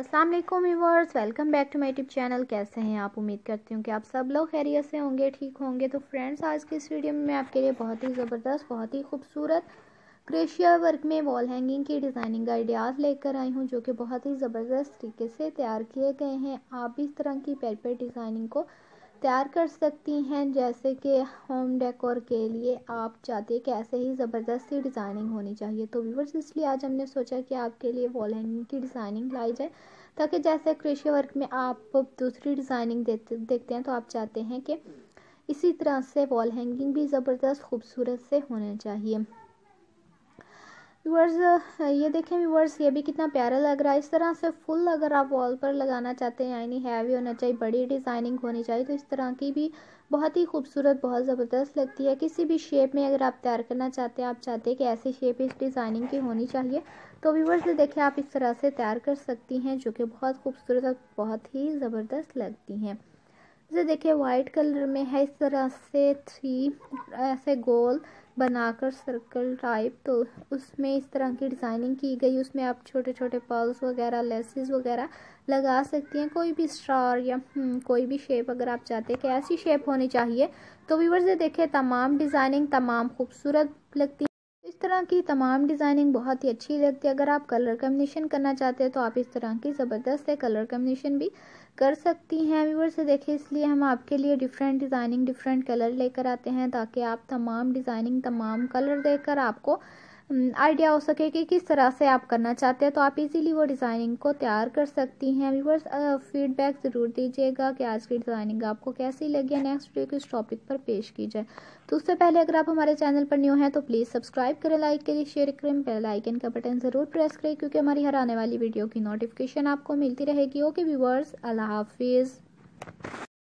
अस्सलाम वालेकुम welcome back to my YouTube channel कैसे हैं आप उम्मीद करती हूँ कि आप सब लोग खैरियत से होंगे ठीक होंगे तो फ्रेंड्स आज की इस वीडियो में मैं आपके लिए बहुत ही ज़बरदस्त बहुत ही खूबसूरत क्रेशिया वर्क में वॉल हैंगिंग की डिज़ाइनिंग आइडियाज़ लेकर आई हूँ जो कि बहुत ही ज़बरदस्त तरीके से तैयार किए गए हैं आप इस तरह की पेर डिज़ाइनिंग को तैयार कर सकती हैं जैसे कि होम डेकोर के लिए आप चाहते हैं कि ऐसे ही ज़बरदस्त सी डिज़ाइनिंग होनी चाहिए तो व्यूवर्स इसलिए आज हमने सोचा कि आपके लिए वॉल हैंगिंग की डिज़ाइनिंग लाई जाए ताकि जैसे क्रेशे वर्क में आप दूसरी डिज़ाइनिंग देते देखते हैं तो आप चाहते हैं कि इसी तरह से वॉल हैंगिंग भी ज़बरदस्त खूबसूरत से होना चाहिए व्यूअर्स ये देखें व्यूअर्स ये भी कितना प्यारा लग रहा है इस तरह से फुल अगर आप वॉल पर लगाना चाहते हैं यानी हैवी होना चाहिए बड़ी डिज़ाइनिंग होनी चाहिए तो इस तरह की भी बहुत ही खूबसूरत बहुत ज़बरदस्त लगती है किसी भी शेप में अगर आप तैयार करना चाहते हैं आप चाहते हैं कि ऐसी शेप इस डिज़ाइनिंग की होनी चाहिए तो व्यूवर्स देखें आप इस तरह से तैयार कर सकती हैं जो कि बहुत खूबसूरत और बहुत ही ज़बरदस्त लगती हैं ये देखिए वाइट कलर में है इस तरह से थ्री ऐसे गोल बनाकर सर्कल टाइप तो उसमें इस तरह की डिज़ाइनिंग की गई उसमें आप छोटे छोटे पर्ल्स वगैरह लेसेस वगैरह लगा सकती हैं कोई भी स्टार या हम्म, कोई भी शेप अगर आप चाहते हैं कि ऐसी शेप होनी चाहिए तो व्यूवर्स ये देखें तमाम डिज़ाइनिंग तमाम खूबसूरत लगती इस तरह की तमाम डिज़ाइनिंग बहुत ही अच्छी लगती है अगर आप कलर कम्बिनेशन करना चाहते हैं तो आप इस तरह की ज़बरदस्त है कलर कम्बिनेशन भी कर सकती हैं व्यूवर से देखे इसलिए हम आपके लिए डिफरेंट डिज़ाइनिंग डिफरेंट कलर लेकर आते हैं ताकि आप तमाम डिज़ाइनिंग तमाम कलर देखकर आपको आइडिया हो सके कि किस तरह से आप करना चाहते हैं तो आप इजीली वो डिज़ाइनिंग को तैयार कर सकती हैं व्यूवर्स फीडबैक ज़रूर दीजिएगा कि आज की डिज़ाइनिंग आपको कैसी लगी नेक्स्ट वीडियो किस टॉपिक पर पेश की जाए तो उससे पहले अगर आप हमारे चैनल पर न्यू हैं तो प्लीज़ सब्सक्राइब करें लाइक करें शेयर करें बेल आइकन का बटन ज़रूर प्रेस करें क्योंकि हमारी हर आने वाली वीडियो की नोटिफिकेशन आपको मिलती रहेगी ओके व्यूवर्स अल्लाह हाफिज़